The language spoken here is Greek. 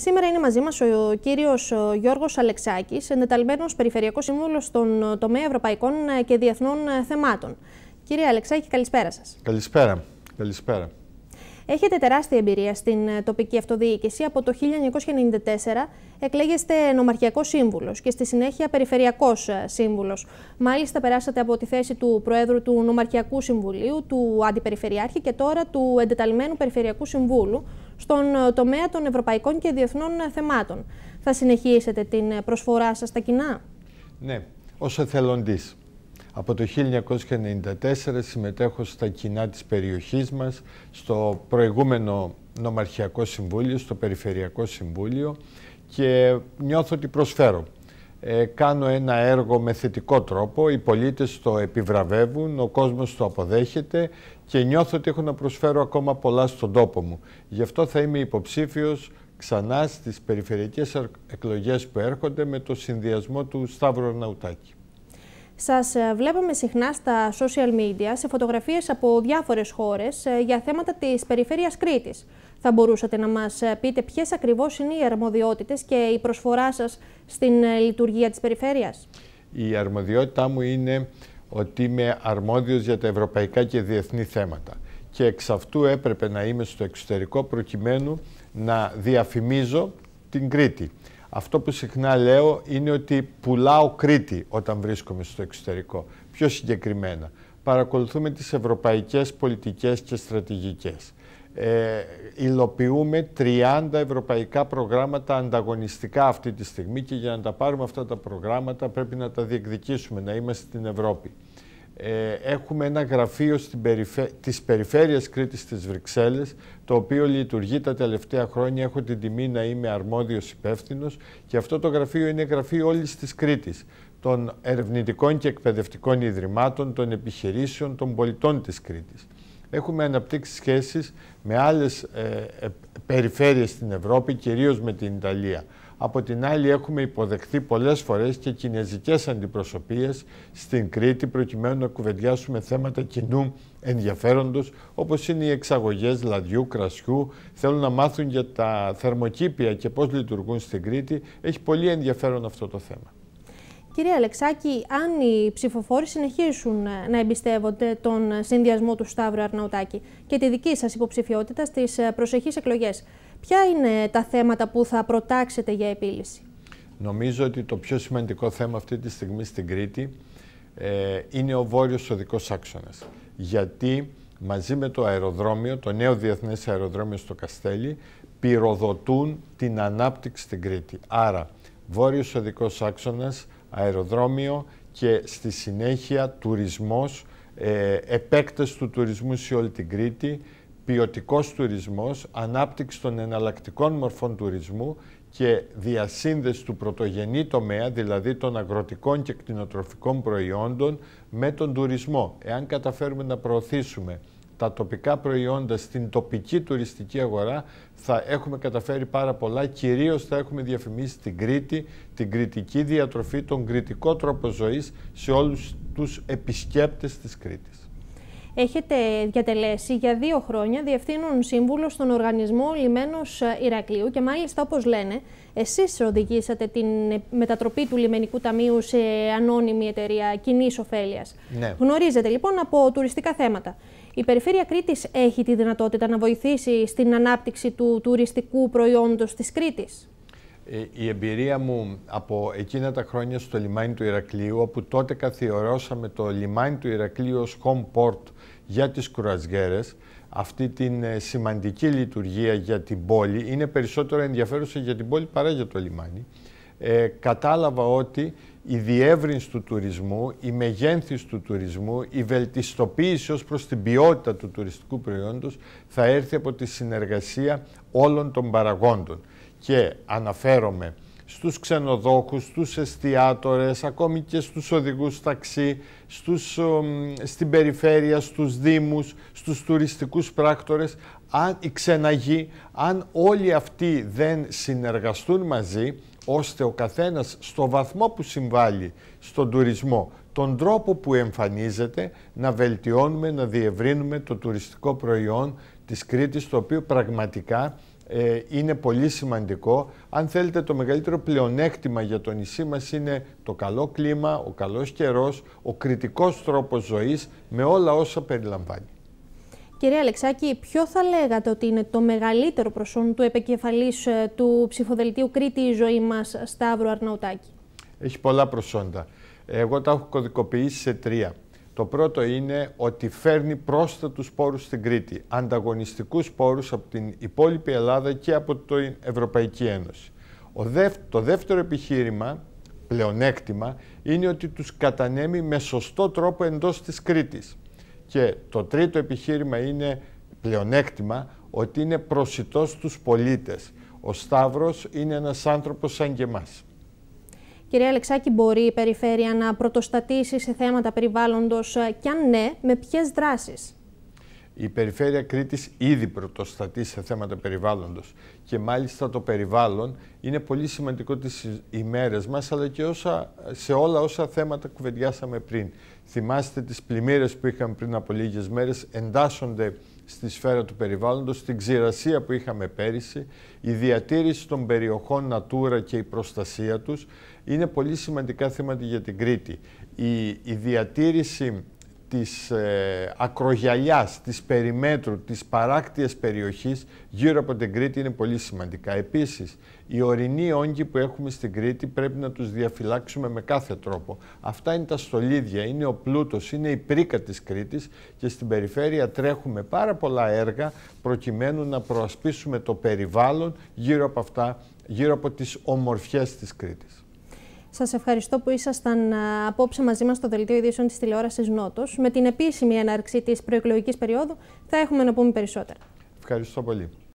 Σήμερα είναι μαζί μας ο κύριος Γιώργος Αλεξάκης, εντεταλμένος Περιφερειακός Σύμβουλος στον ε, τομέα Ευρωπαϊκών ε, και Διεθνών ε, Θεμάτων. Κύριε Αλεξάκη, καλησπέρα σας. Καλησπέρα. καλησπέρα. Έχετε τεράστια εμπειρία στην ε, τοπική αυτοδιοίκηση. Από το 1994 εκλέγεστε νομαρχιακός σύμβουλος και στη συνέχεια περιφερειακός ε, σύμβουλος. Μάλιστα, περάσατε από τη θέση του Προέδρου του Νομαρχιακού Συμβουλίου, του Αντιπεριφερειάρχη και τώρα του Εντεταλμένου Περιφερειακού Συμβούλου στον ε, τομέα των ευρωπαϊκών και διεθνών θεμάτων. Θα συνεχίσετε την προσφορά σας στα κοινά. Ναι, ως εθελοντής. Από το 1994 συμμετέχω στα κοινά της περιοχής μας, στο προηγούμενο νομαρχιακό συμβούλιο, στο περιφερειακό συμβούλιο και νιώθω ότι προσφέρω. Ε, κάνω ένα έργο με θετικό τρόπο, οι πολίτες το επιβραβεύουν, ο κόσμος το αποδέχεται και νιώθω ότι έχω να προσφέρω ακόμα πολλά στον τόπο μου. Γι' αυτό θα είμαι υποψήφιος ξανά στις περιφερειακές εκλογές που έρχονται με το συνδυασμό του Σταύρου Ναουτάκη. Σας ε, βλέπουμε συχνά στα social media σε φωτογραφίες από διάφορες χώρες ε, για θέματα της περιφέρειας Κρήτης. Θα μπορούσατε να μας ε, πείτε ποιες ακριβώς είναι οι αρμοδιότητες και η προσφορά σας στην λειτουργία της περιφέρειας. Η αρμοδιότητά μου είναι ότι είμαι αρμόδιος για τα ευρωπαϊκά και διεθνή θέματα και εξ αυτού έπρεπε να είμαι στο εξωτερικό προκειμένου να διαφημίζω την Κρήτη. Αυτό που συχνά λέω είναι ότι πουλάω Κρήτη όταν βρίσκομαι στο εξωτερικό. Πιο συγκεκριμένα, παρακολουθούμε τις ευρωπαϊκές πολιτικές και στρατηγικές. Ε, υλοποιούμε 30 ευρωπαϊκά προγράμματα ανταγωνιστικά αυτή τη στιγμή και για να τα πάρουμε αυτά τα προγράμματα πρέπει να τα διεκδικήσουμε, να είμαστε στην Ευρώπη. Ε, έχουμε ένα γραφείο στην περιφέ... της περιφέρειας Κρήτης της Βρυξέλλες, το οποίο λειτουργεί τα τελευταία χρόνια, έχω την τιμή να είμαι αρμόδιος υπεύθυνος και αυτό το γραφείο είναι γραφείο όλης της Κρήτης, των ερευνητικών και εκπαιδευτικών ιδρυμάτων, των επιχειρήσεων, των πολιτών της Κρήτης. Έχουμε αναπτύξει σχέσεις με άλλες ε, ε περιφέρειες στην Ευρώπη, κυρίως με την Ιταλία. Από την άλλη έχουμε υποδεχθεί πολλές φορές και κινέζικες αντιπροσωπείες στην Κρήτη προκειμένου να κουβεντιάσουμε θέματα κοινού ενδιαφέροντος όπως είναι οι εξαγωγές λαδιού, κρασιού, θέλουν να μάθουν για τα θερμοκήπια και πώς λειτουργούν στην Κρήτη. Έχει πολύ ενδιαφέρον αυτό το θέμα. Κύριε Αλεξάκη, αν οι ψηφοφόροι συνεχίσουν ε, να εμπιστεύονται τον ε, συνδυασμό του Σταύρου Αρναουτάκη και τη δική σας υποψηφιότητα στις ε, προσεχείς εκλογές, Ποια είναι τα θέματα που θα προτάξετε για επίλυση. Νομίζω ότι το πιο σημαντικό θέμα αυτή τη στιγμή στην Κρήτη ε, είναι ο βόρειος οδικός άξονας. Γιατί μαζί με το αεροδρόμιο, το νέο διεθνές αεροδρόμιο στο Καστέλι, πυροδοτούν την ανάπτυξη στην Κρήτη. Άρα, βόρειος οδικός άξονας, αεροδρόμιο και στη συνέχεια τουρισμός, ε, του τουρισμού σε όλη την Κρήτη, Ποιοτικός τουρισμός, ανάπτυξη των εναλλακτικών μορφών τουρισμού και διασύνδεση του πρωτογενή τομέα, δηλαδή των αγροτικών και κτηνοτροφικών προϊόντων, με τον τουρισμό. Εάν καταφέρουμε να προωθήσουμε τα τοπικά προϊόντα στην τοπική τουριστική αγορά, θα έχουμε καταφέρει πάρα πολλά. Κυρίως θα έχουμε διαφημίσει την Κρήτη, την κριτική διατροφή, τον κριτικό τρόπο ζωής σε όλους τους επισκέπτες της Κρήτης έχετε διατελέσει για δύο χρόνια διευθύνων σύμβουλο στον οργανισμό Λιμένος ε, Ηρακλείου και μάλιστα όπως λένε, εσείς οδηγήσατε την ε, μετατροπή του Λιμενικού Ταμείου σε ανώνυμη εταιρεία κοινής ωφέλειας. Ναι. Γνωρίζετε λοιπόν από τουριστικά θέματα. Η Περιφέρεια Κρήτης έχει τη δυνατότητα να βοηθήσει στην ανάπτυξη του τουριστικού προϊόντος της Κρήτης. Ε, η εμπειρία μου από εκείνα τα χρόνια στο λιμάνι του Ηρακλείου, όπου τότε καθιερώσαμε το λιμάνι του Ηρακλείου ως home port για τις κουρασγέρες αυτή την ε, σημαντική λειτουργία για την πόλη, είναι περισσότερο ενδιαφέρουσα για την πόλη παρά για το λιμάνι, ε, κατάλαβα ότι η διεύρυνση του τουρισμού, η μεγένθηση του τουρισμού, η βελτιστοποίηση ως προς την ποιότητα του τουριστικού προϊόντος θα έρθει από τη συνεργασία όλων των παραγόντων και αναφέρομαι στους ξενοδόχους, στους εστιατόρες, ακόμη και στους οδηγούς ταξί, στους, στην περιφέρεια, στους δήμους, στους τουριστικούς πράκτορες, αν οι ξεναγοί, αν όλοι αυτοί δεν συνεργαστούν μαζί, ώστε ο καθένας στο βαθμό που συμβάλλει στον τουρισμό, τον τρόπο που εμφανίζεται, να βελτιώνουμε, να διευρύνουμε το τουριστικό προϊόν της Κρήτης, το οποίο πραγματικά ε, είναι πολύ σημαντικό. Αν θέλετε το μεγαλύτερο πλεονέκτημα για το νησί μας είναι το καλό κλίμα, ο καλός καιρός, ο κριτικός τρόπος ζωής με όλα όσα περιλαμβάνει. Κυρία Αλεξάκη, ποιο θα λέγατε ότι είναι το μεγαλύτερο προσόν του επικεφαλής ε, του ψηφοδελτίου Κρήτη η ζωή μας, Σταύρο Αρναουτάκη. Έχει πολλά προσόντα. Εγώ τα έχω κωδικοποιήσει σε τρία. Το πρώτο είναι ότι φέρνει πρόσθετους σπόρους στην Κρήτη, ανταγωνιστικούς σπόρους από την υπόλοιπη Ελλάδα και από την Ευρωπαϊκή Ένωση. Ο το δεύτερο επιχείρημα, πλεονέκτημα, είναι ότι τους κατανέμει με σωστό τρόπο εντός της Κρήτης. Και το τρίτο επιχείρημα είναι πλεονέκτημα, ότι είναι προσιτός στους πολίτες. Ο Σταύρος είναι ένας άνθρωπος σαν και εμάς. Κυρία Αλεξάκη, μπορεί η Περιφέρεια να πρωτοστατήσει σε θέματα περιβάλλοντος ε, και αν ναι, με ποιες δράσεις. Η Περιφέρεια Κρήτης ήδη πρωτοστατεί σε θέματα περιβάλλοντος και μάλιστα το περιβάλλον είναι πολύ σημαντικό τις ημέρες μας αλλά και όσα, σε όλα όσα θέματα κουβεντιάσαμε πριν. Θυμάστε τις πλημμύρες που είχαμε πριν από λίγες μέρες εντάσσονται στη σφαίρα του περιβάλλοντος, την ξηρασία που είχαμε πέρυσι, η διατήρηση των περιοχών Natura και η προστασία τους, είναι πολύ σημαντικά θέματα για την Κρήτη. Η, διατήρηση της ε, ακρογιαλιάς, της περιμέτρου, της παράκτιας περιοχής γύρω από την Κρήτη είναι πολύ σημαντικά. Επίσης, οι ορεινοί όγκοι που έχουμε στην Κρήτη πρέπει να τους διαφυλάξουμε με κάθε τρόπο. Αυτά είναι τα στολίδια, είναι ο πλούτος, είναι η πρίκα της Κρήτης και στην περιφέρεια τρέχουμε πάρα πολλά έργα προκειμένου να προασπίσουμε το περιβάλλον γύρω από αυτά, γύρω από τις ομορφιές της Κρήτης. Σας ευχαριστώ που ήσασταν απόψε μαζί μας στο δελτίο ειδήσεων της τηλεόρασης Νότος. Με την επίσημη έναρξη της προεκλογικής περίοδου θα έχουμε να πούμε περισσότερα. Ευχαριστώ πολύ.